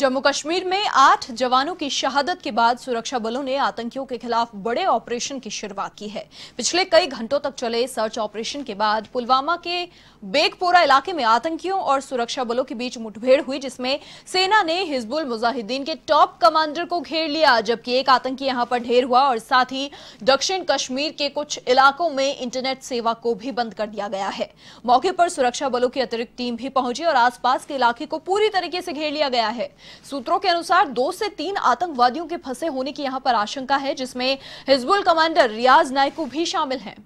जम्मू कश्मीर में आठ जवानों की शहादत के बाद सुरक्षा बलों ने आतंकियों के खिलाफ बड़े ऑपरेशन की शुरुआत की है पिछले कई घंटों तक चले सर्च ऑपरेशन के बाद पुलवामा के बेगपोरा इलाके में आतंकियों और सुरक्षा बलों के बीच मुठभेड़ हुई जिसमें सेना ने हिजबुल मुजाहिदीन के टॉप कमांडर को घेर लिया जबकि एक आतंकी यहां पर ढेर हुआ और साथ ही दक्षिण कश्मीर के कुछ इलाकों में इंटरनेट सेवा को भी बंद कर दिया गया है मौके पर सुरक्षा बलों की अतिरिक्त टीम भी पहुंची और आसपास के इलाके को पूरी तरीके से घेर लिया गया है सूत्रों के अनुसार दो से तीन आतंकवादियों के फंसे होने की यहां पर आशंका है जिसमें हिजबुल कमांडर रियाज नायकू भी शामिल हैं